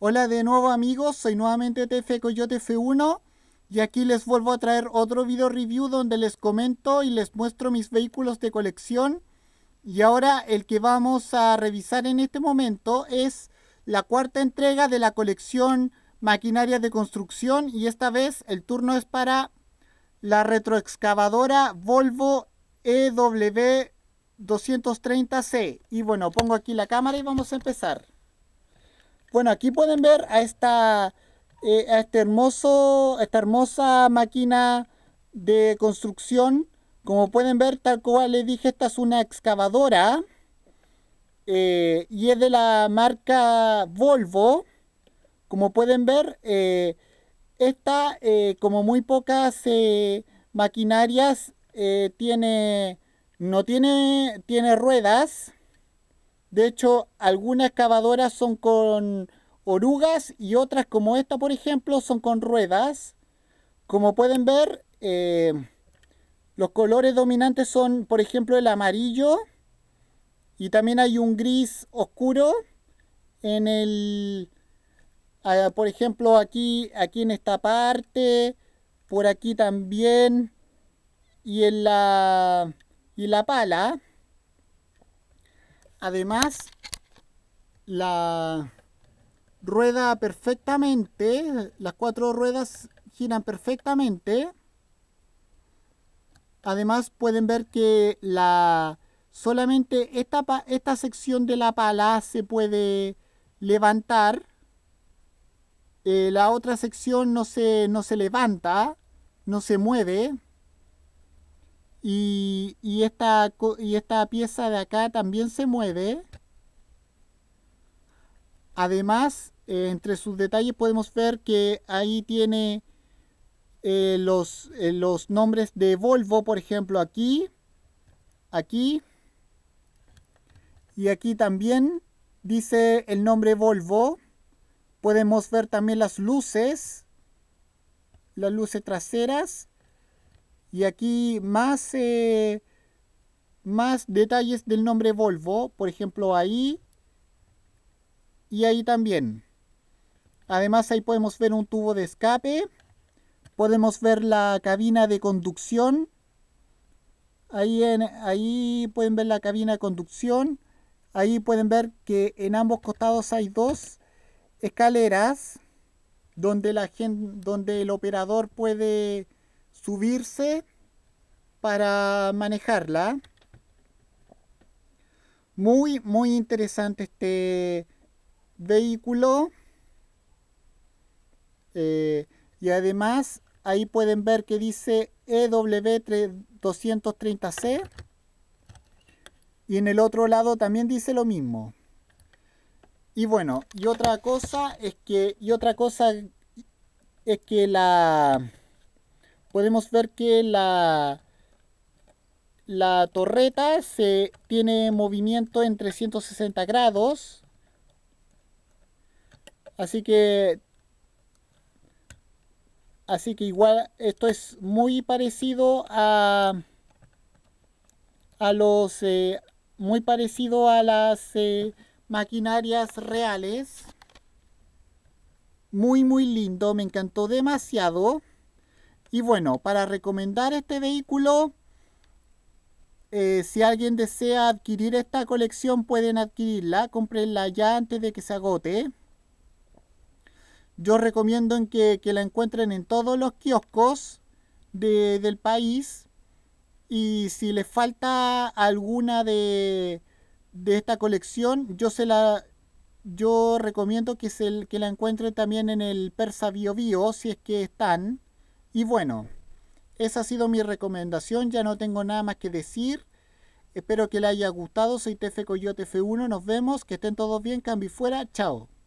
Hola de nuevo amigos, soy nuevamente TF Coyote F1 y aquí les vuelvo a traer otro video review donde les comento y les muestro mis vehículos de colección y ahora el que vamos a revisar en este momento es la cuarta entrega de la colección maquinaria de construcción y esta vez el turno es para la retroexcavadora Volvo EW 230C y bueno pongo aquí la cámara y vamos a empezar bueno, aquí pueden ver a esta, eh, a este esta hermosa máquina de construcción. Como pueden ver, tal cual les dije, esta es una excavadora. Eh, y es de la marca Volvo. Como pueden ver, eh, esta, como muy pocas maquinarias, tiene, no tiene, tiene ruedas de hecho, algunas excavadoras son con orugas y otras como esta, por ejemplo, son con ruedas. Como pueden ver, eh, los colores dominantes son, por ejemplo, el amarillo y también hay un gris oscuro en el, por ejemplo, aquí, aquí en esta parte, por aquí también y en la, y la pala. Además, la rueda perfectamente, las cuatro ruedas giran perfectamente. Además pueden ver que la solamente esta, sección de la pala se puede levantar. Eh, la otra sección no se levanta, no se mueve. Y, y, esta, pieza de acá también se mueve. Además, eh, entre sus detalles podemos ver que ahí tiene eh, los, eh, los nombres de Volvo, por ejemplo, aquí, aquí y aquí también dice el nombre Volvo. Podemos ver también las luces, las luces traseras y aquí más, eh, más detalles del nombre Volvo, por ejemplo ahí y ahí también. Además ahí podemos ver un tubo de escape, podemos ver la cabina de conducción, ahí, en, ahí pueden ver la cabina de conducción, ahí pueden ver que en ambos costados hay dos escaleras donde, la gente, donde el operador puede subirse para manejarla. Muy, muy interesante este vehículo. Eh, y además ahí pueden ver que dice EW230C. Y en el otro lado también dice lo mismo. Y bueno, y otra cosa es que, y otra cosa es que la, podemos ver que la, la torreta se tiene movimiento en 360 grados. Así que así que igual esto es muy parecido a a los eh, muy parecido a las eh, maquinarias reales muy muy lindo me encantó demasiado y bueno, para recomendar este vehículo, eh, si alguien desea adquirir esta colección, pueden adquirirla. comprenla ya antes de que se agote. Yo recomiendo en que, la encuentren en todos los kioscos de, del país. Y si les falta alguna de, esta colección, yo se la yo recomiendo que, se, que la encuentren también en el Persa Bio Bio, si es que están. Y bueno, esa ha sido mi recomendación. Ya no tengo nada más que decir. Espero que le haya gustado. Soy TF Coyote F1. Nos vemos. Que estén todos bien. Cambio fuera. Chao.